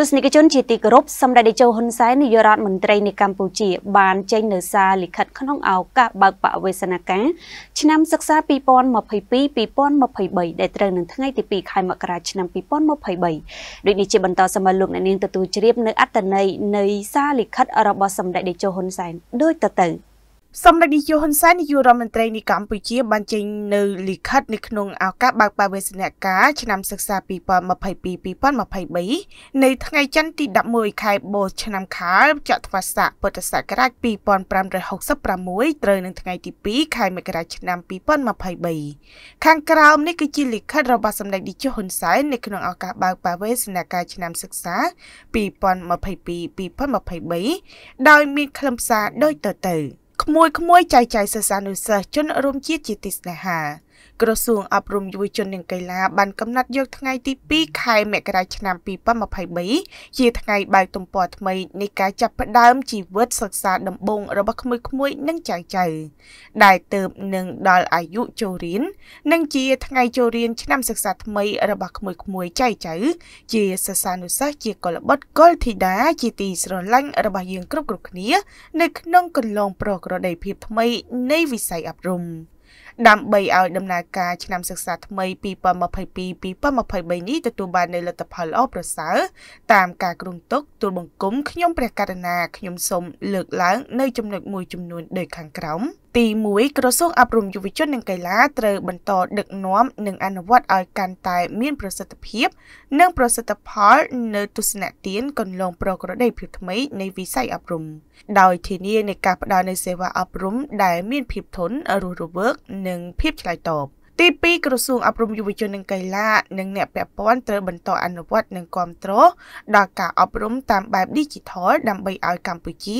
ទស្សនិកជនជាទីគោរពសម្ដេចតេជោហ៊ុនសែននាយករដ្ឋមន្ត្រីនៃកម្ពុជា បានចេញនៅសារលិខិតក្នុងឱកាសបើកបវេសនាការ ឆ្នាំសិក្សា2022-2023ដែលត្រូវនឹងថ្ងៃទី2ខែមករាឆ្នាំ2023ដូចនេះជាបន្តសម្រាប់លោកអ្នកនាងទទួលជ្រាប នៅអត្តន័យនៃសារលិខិតរបស់សម្ដេចតេជោហ៊ុនសែនដូចតទៅ។សម្ដេចនាយកហ៊ុនសែននាយករដ្ឋមន្ត្រីនៃកម្ពុជា បានចេញនៅលិខិតនៅក្នុងឱកាសបើកបវេសនកម្មឆ្នាំសិក្សា2022-2023នៅថ្ងៃច័ន្ទទី11ខែបូស្ឆ្នាំខាលចត្វាស័កពុទ្ធសករាជ2566ត្រូវនឹងថ្ងៃទី2ខែមករាឆ្នាំ2023ខាងក្រោមនេះគឺជាលិខិតរបស់សម្ដេចនាយកហ៊ុនសែននៅក្នុងឱកាសបើកបវេសនកម្មឆ្នាំសិក្សា2022-2023ដោយមានខ្លឹមសារដូចតទៅក្មួយៗចែកចាយសិស្សានុសិស្សជនរួមជាតិជាទីស្នេហាក្រសួងអប់រំយុវជននិងកីឡាបានកំណត់យកថ្ងៃទី2ខែមករាឆ្នាំ2023ជាថ្ងៃបើកទំព័រថ្មីនៃការចាប់ផ្ដើមជីវិតសិក្សាដំបូងរបស់ក្មួយៗនិងចៅចៅដែលទៅនឹងដល់អាយុចូលរៀននិងជាថ្ងៃចូលរៀនឆ្នាំសិក្សាថ្មីរបស់ក្មួយៗចៅចៅជាសិស្សានុសិស្សជាកុលបុត្រកុលធីតាជាទីស្រឡាញ់របស់យើងគ្រប់ៗគ្នានៅក្នុងគន្លងប្រក្រតីភាពថ្មី នៃវិស័យអប់រំ។ដើម្បីឲ្យដំណើរការឆ្នាំសិក្សាថ្មី2022-2023នេះទទួលបាននូវលទ្ធផលល្អប្រសើរតាមការគ្រងទុកទូលបង្គំខ្ញុំព្រះករណាខ្ញុំសូមលើកឡើងនៅចំណុចមួយចំនួនដូចខាងក្រោមទី1ក្រសួងអប់រំយុវជននិងកីឡាត្រូវបន្តដឹកនាំនិងអនុវត្តឲ្យកាន់តែមានប្រសិទ្ធភាពនិងប្រសិទ្ធផលនៅទស្សនៈទានកន្លងប្រក្រតីភាពថ្មីនៃវិស័យអប់រំដោយធានានៃការផ្តល់នូវសេវាអប់រំដែលមានភាពធន់រស់រវើកនិងភាពឆ្លើយតបទី2ក្រសួងអប់រំយុវជននិងកីឡា និងអ្នកពាក់ព័ន្ធត្រូវបន្តអនុវត្តនិងគ្រប់គ្រងដល់ការអប់រំតាមបែប Digital ដើម្បីឲ្យកម្ពុជា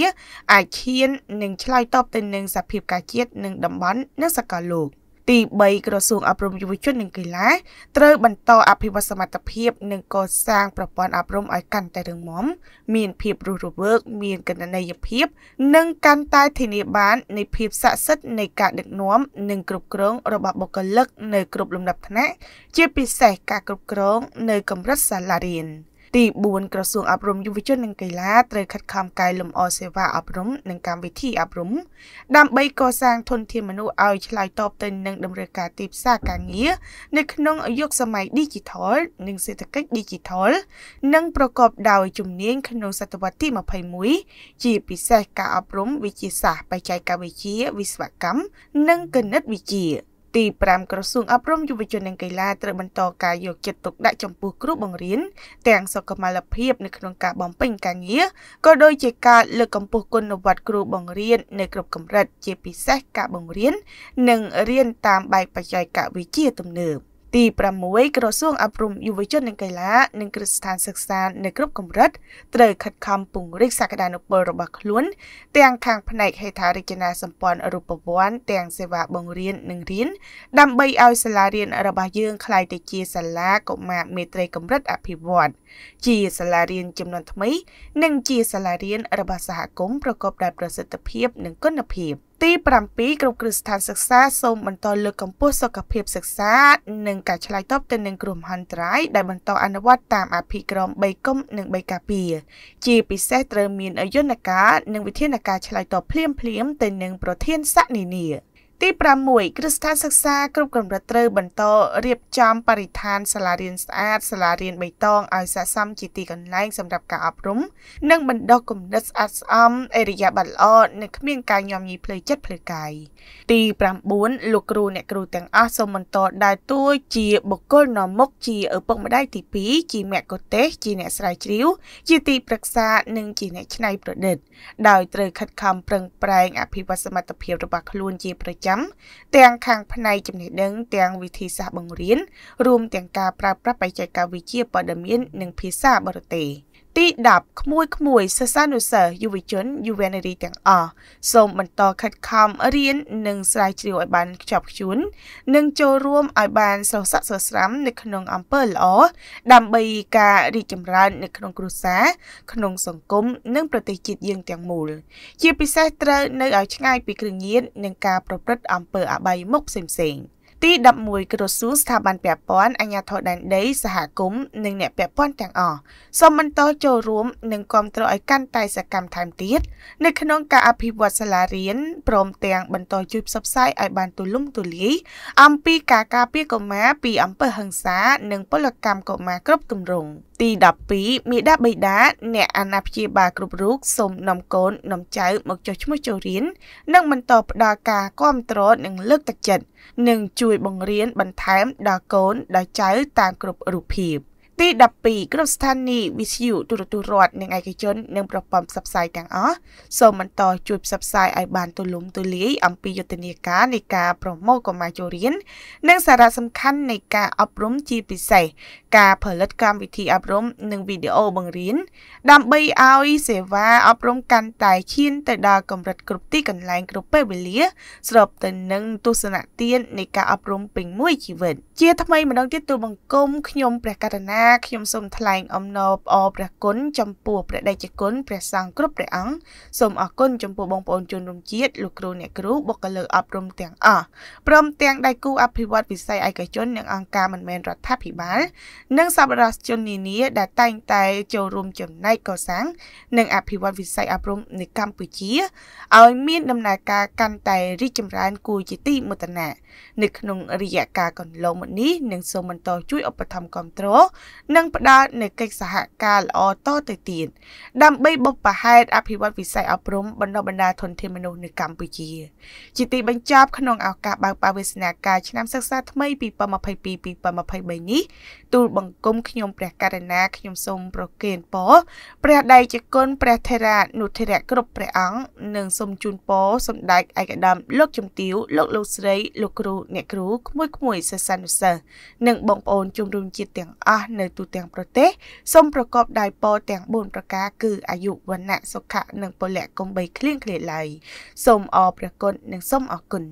អាចឈាននិងឆ្លើយតបទៅនឹងសភាពការជាតិនិងតំបន់និងសកលលោកទី3ក្រសួងអប់រំយុវជននិងកីឡាត្រូវបន្តអភិវឌ្ឍសមត្ថភាពនិងកសាងប្រព័ន្ធអប់រំឲ្យកាន់តែរឹងមាំមានភាពរស់រវើក មានកណន័យភាព និងកាន់តែធានាបាននៃភាពស័ក្តិសិទ្ធិនៃការដឹកនាំនិងគ្រប់គ្រងរបស់បុគ្គលិកនៅគ្រប់លំដាប់ថ្នាក់ ជាពិសេសការគ្រប់គ្រងនៅកម្រិតសាលារៀន។ទី4ក្រសួងអប់រំយុវជននិងកីឡាត្រូវខិតខំកែលម្អសេវាអប់រំនិងកម្មវិធីអប់រំដើម្បីកសាងធនធានមនុស្សឲ្យឆ្លើយតបទៅនឹងតម្រូវការទីផ្សារការងារនៅក្នុងយុគសម័យ Digital និងសេដ្ឋកិច្ច Digital និងប្រកបដោយជំនាញក្នុងសតវត្សទី21ជាពិសេសការអប់រំវិទ្យាសាស្ត្របច្ចេកវិទ្យាវិស្វកម្មនិងគណិតវិទ្យាទី5ក្រសួងអប់រំយុវជននិងកីឡាត្រូវបន្តការយកចិត្តទុកដាក់ចំពោះគ្រូបង្រៀនទាំងសុខុមាលភាពនៅក្នុងការបំពេញការងារក៏ដូចជាការលើកកម្ពស់គុណវត្តគ្រូបង្រៀននៅគ្រប់កម្រិតជាពិសេសការបង្រៀននិងរៀន តាមបែបបច្ចេកវិទ្យាទំនើប។ទី6ក្រសួងអប់រំយុវជននិងកីឡានិងគ្រឹះស្ថានសិក្សានៅគ្រប់កម្រិតត្រូវខិតខំពង្រីកសក្តានុពលរបស់ខ្លួនទាំងខាងផ្នែកហេដ្ឋារចនាសម្ព័ន្ធរូបវន្តទាំងសេវាបង្រៀននិងរៀនដើម្បីឲ្យសាលារៀនរបស់យើងក្លាយទៅជាសាលាកុមារមេត្រីកម្រិតអភិវឌ្ឍជាសាលារៀនចំនួនថ្មី និងជា សាលារៀនរបស់សហគមន៍ប្រកបដោយប្រសិទ្ធភាពនិងគុណភាព។ទី7គ្រប់គ្រឹះស្ថានសិក្សា សូមបន្តលើកកម្ពស់សុខភាពសិក្សា និងការឆ្លើយតបទៅនឹងគ្រោះមហន្តរាយដែលបន្តអនុវត្តតាមអភិក្រម3កុំនិង3ការពារ ជាពិសេសត្រូវមានយន្តការនិងវិធានការឆ្លើយតបភ្លាមៗទៅនឹងប្រធានសកនានាទី6គ្រឹះស្ថានសិក្សា គ្រប់កម្រិតត្រូវបន្តរៀបចំបរិស្ថានសាលារៀនស្អាត សាលារៀនបៃតងឲ្យស័ក្តិសមជាទីកន្លែងសម្រាប់ការអប់រំនិងបណ្ដុះគំនិតស្អាតស្អំអេរិយាប័ត្រល្អនិងគ្មានការញោមញីផ្លូវចិត្តផ្លូវកាយទី9លោកគ្រូអ្នកគ្រូទាំងអស់សូមបន្តដើរតួជាបុគ្គលនាំមុខជាឪពុកម្ដាយទី2ជាមគ្គុទ្ទេសក៍ជាអ្នកស្រាវជ្រាវ ជាទីប្រឹក្សានិងជាអ្នកច្នៃប្រឌិតដោយត្រូវខិតខំប្រឹងប្រែងអភិវឌ្ឍសមត្ថភាពរបស់ខ្លួនជាប្រចាំចាំទាំងខាងផ្នែកចំណេះដឹងទាំងវិធីសាស្ត្របង្រៀនរួមទាំងការប្រើប្រាស់បច្ចេកវិទ្យាព័ត៌មាននិងភាសាបរទេស។ទី10ក្មួយក្មួយសិស្សានុសិស្សយុវជនយុវនារីទាំងអស់សូមបន្តខិតខំរៀននិងស្រាវជ្រាវឲ្យបានខ្ជាប់ខ្ជួននិងចូលរួមឲ្យបានស្រស់ស័ក្តិស្រស់ស្រាំនៅក្នុងអំពើល្អដើម្បីការរីកចម្រើននៅក្នុងគ្រួសារក្នុងសង្គមនិងប្រទេសជាតិយើងទាំងមូលជាពិសេសត្រូវនៅឲ្យឆ្ងាយពីគ្រឿងញៀននិងការប្រព្រឹត្តអំពើអបាយមុខផ្សេងៗ។ទី11ក្រសួងស្ថាប័នពាក់ព័ន្ធអាជ្ញាធរដែនដី សហគមន៍និងអ្នកពាក់ព័ន្ធទាំងអស់សូមបន្តចូលរួមនិងគ្រប់គ្រងឲ្យកាន់តែសកម្មថែមទៀតនៅក្នុងការអភិវឌ្ឍសាលារៀនព្រមទាំង បន្តជួយផ្សព្វផ្សាយឲ្យបានទូលំទូលាយអំពីការការពារកុមារពីអំពើហិង្សានិង ពលកម្មកុមារគ្រប់ទម្រង់។ទី12មេដាបេដាអ្នកអាណាព្យាបាលគ្រប់រូបសូមនាំកូននាំចៅមកចុះឈ្មោះចូលរៀននិងបន្តផ្ដល់ការគ្រប់គ្រងនិងលើកទឹកចិត្តនិង ជួយបង្រៀនបន្ថែមដល់កូន ដល់ចៅតាមគ្រប់រូបភាព។ទី12គ្រប់ស្ថានីយ៍វិទ្យុទូរទស្សន៍រដ្ឋនិងឯកជននិងប្រព័ន្ធផ្សព្វផ្សាយទាំងអស់សូមបន្តជួយផ្សព្វផ្សាយឲ្យបានទូលំទូលាយអំពីយុទ្ធនាការនៃការប្រមូលកុមារចូលរៀននិងសារៈសំខាន់នៃការអប់រំជាពិសេសការផលិតកម្មវិធីអប់រំនិងវីដេអូបង្រៀនដើម្បីឲ្យសេវាអប់រំកាន់តែឈានទៅដល់កម្រិតគ្រប់ទីកន្លែងគ្រប់ពេលវេលា ស្របទៅនឹងទស្សនៈទាននៃការអប់រំពេញមួយជីវិតជាថ្មីម្ដងទៀតទូបង្គំខ្ញុំព្រះករណាខ្ញុំសូមថ្លែងអំណរអរព្រះគុណចំពោះព្រះដេចគុណព្រះសង្ឃគ្រប់ព្រះអង្គសូមអរគុណចំពោះបងប្អូនជនរួមជាតិលោកគ្រូអ្នកគ្រូបុគ្គលិកអប់រំទាំងអស់ព្រមទាំងដៃគូអភិវឌ្ឍវិស័យឯកជននិងអង្គការមិនមែនរដ្ឋាភិបាលនិងសប្បុរសជននានាដែលតែងតែចូលរួមចំណែកកសាងនិងអភិវឌ្ឍវិស័យអប់រំនៅកម្ពុជាឲ្យមានដំណើរការកាន់តែរីកចម្រើន គួរជាទីមោទនៈនៅក្នុងរយៈកាលកន្លងមកនេះនិងសូមបន្តជួយឧបត្ថម្ភគាំទ្រនិងផ្ដល់នូវកិច្ចសហការល្អតទៅទៀតដើម្បីបុព្វហេតុអភិវឌ្ឍវិស័យអប់រំបណ្ដុះបណ្ដាលធនធានមនុស្សនៅកម្ពុជា ជាទីបញ្ចប់ក្នុងឱកាសបើកបវេសនាការឆ្នាំសិក្សាថ្មី2022-2023នេះទូលបង្គំខ្ញុំ ព្រះករណាខ្ញុំសូមប្រគេនពរព្រះដៃជាគុណព្រះធរានុធរៈគ្រប់ព្រះអង្គនិងសូមជូនពរសម្ដេចឯកឧត្តមលោកជំទាវលោកលោកស្រីលោកគ្រូអ្នកគ្រូក្មួយៗសិស្សានុសិស្សនិងបងប្អូនជំនុំជាតិទាំងអស់នៅទូទាំងប្រទេសសូមប្រកបដោយពរទាំង4ប្រការគឺអាយុវណ្ណៈសុខៈនិងពលៈកុំបីឃ្លៀងឃ្លាតឡើយសូមអរព្រះគុណនិងសូមអរគុណ